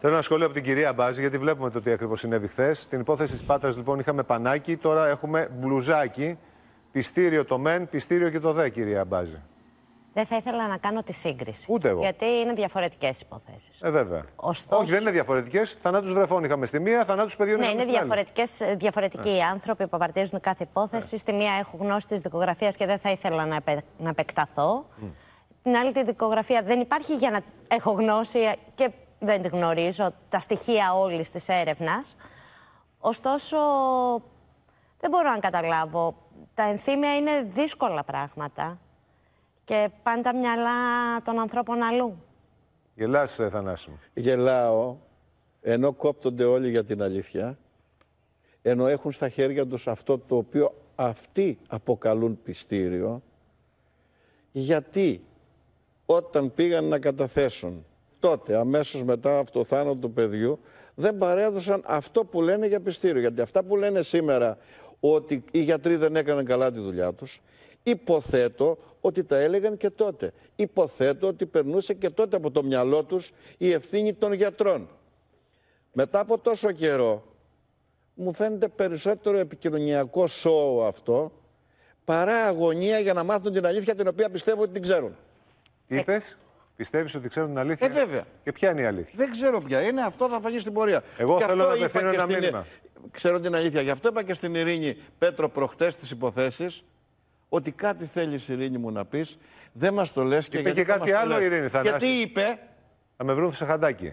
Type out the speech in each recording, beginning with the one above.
Θέλω ένα σχόλιο από την κυρία Μπάζη, γιατί βλέπουμε το τι ακριβώς συνέβη χθες. Στην υπόθεση της Πάτρας, λοιπόν, είχαμε πανάκι, τώρα έχουμε μπλουζάκι. Πιστήριο το μεν, πιστήριο και το δε, κυρία Μπάζη. Δεν θα ήθελα να κάνω τη σύγκριση. Ούτε εγώ. Γιατί είναι διαφορετικές υποθέσεις. Ε, βέβαια. Ωστόσο... Όχι, δεν είναι διαφορετικές. Θανάτους βρεφών είχαμε στη μία, θανάτους παιδιών ναι, είναι διαφορετικές, ε, διαφορετικοί οι ναι. άνθρωποι που απαρτίζουν κάθε υπόθεση. Ε. Στη μία έχω γνώση της δικογραφίας και δεν θα ήθελα να, επε... να επεκταθώ. Την άλλη τη δικογραφία δεν υπάρχει για να έχω γνώση και δεν τη γνωρίζω τα στοιχεία όλης της έρευνας. Ωστόσο, δεν μπορώ να καταλάβω. Τα ενθύμια είναι δύσκολα πράγματα και πάντα μυαλά των ανθρώπων αλλού. Γελάς, ε, Θανάση μου. Γελάω, ενώ κόπτονται όλοι για την αλήθεια, ενώ έχουν στα χέρια τους αυτό το οποίο αυτοί αποκαλούν πιστήριο, γιατί όταν πήγαν να καταθέσουν τότε, αμέσως μετά αυτό το θάνατο του παιδιού, δεν παρέδωσαν αυτό που λένε για πιστήριο. Γιατί αυτά που λένε σήμερα ότι οι γιατροί δεν έκαναν καλά τη δουλειά τους, υποθέτω ότι τα έλεγαν και τότε. Υποθέτω ότι περνούσε και τότε από το μυαλό τους η ευθύνη των γιατρών. Μετά από τόσο καιρό, μου φαίνεται περισσότερο επικοινωνιακό σόου αυτό, παρά αγωνία για να μάθουν την αλήθεια την οποία πιστεύω ότι την ξέρουν. είπες? Πιστεύεις ότι ξέρουν την αλήθεια. Ε, βέβαια. Και ποια είναι η αλήθεια. Δεν ξέρω ποια είναι, αυτό θα φανεί στην πορεία. Εγώ και θέλω να απευθύνω ένα στην... μήνυμα. Ξέρω την αλήθεια. Γι' αυτό είπα και στην Ειρήνη Πέτρο προχτές τις υποθέσεις ότι κάτι θέλεις, η Ειρήνη μου, να πεις. Δεν μας το λες και, είπε και κάτι άλλο, το λες. Ειρήνη, θα Γιατί είπε. Θα με βρουν σε χαντάκι.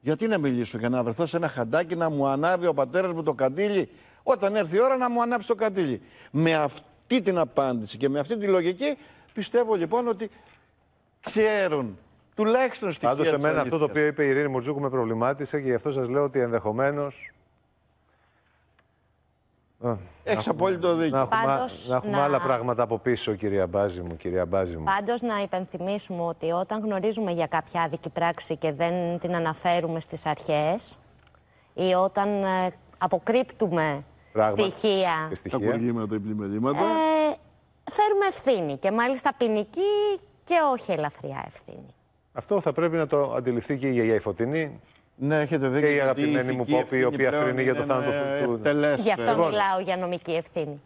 Γιατί να μιλήσω για να βρεθώ σε ένα χαντάκι να μου ανάβει ο πατέρας μου το καντήλι, όταν έρθει η ώρα να μου ανάψει το καντήλι. Με αυτή την απάντηση και με αυτή τη λογική πιστεύω λοιπόν ότι ξέρουν τουλάχιστον στοιχεία. Πάντως, σε μένα αυτό το οποίο είπε η Ειρήνη Μουρτζούκου με προβλημάτισε και γι' αυτό σας λέω ότι ενδεχομένως. Έχει απόλυτο δίκιο. Να έχουμε, να έχουμε άλλα πράγματα από πίσω, κυρία Μπάζη μου. Κυρία μου. Πάντως, να υπενθυμίσουμε ότι όταν γνωρίζουμε για κάποια άδικη πράξη και δεν την αναφέρουμε στις αρχές ή όταν ε, αποκρύπτουμε στοιχεία... Τα υπνημερήματα. Ε, φέρουμε ευθύνη και μάλιστα ποινική και όχι ελαφριά ευθύνη. Αυτό θα πρέπει να το αντιληφθεί και η γιαγιά η Φωτεινή. Ναι, έχετε δίκιο. Και η αγαπημένη μου Πόπη, η οποία θρυνεί για το θάνατο του. Γι' αυτό μιλάω για νομική ευθύνη.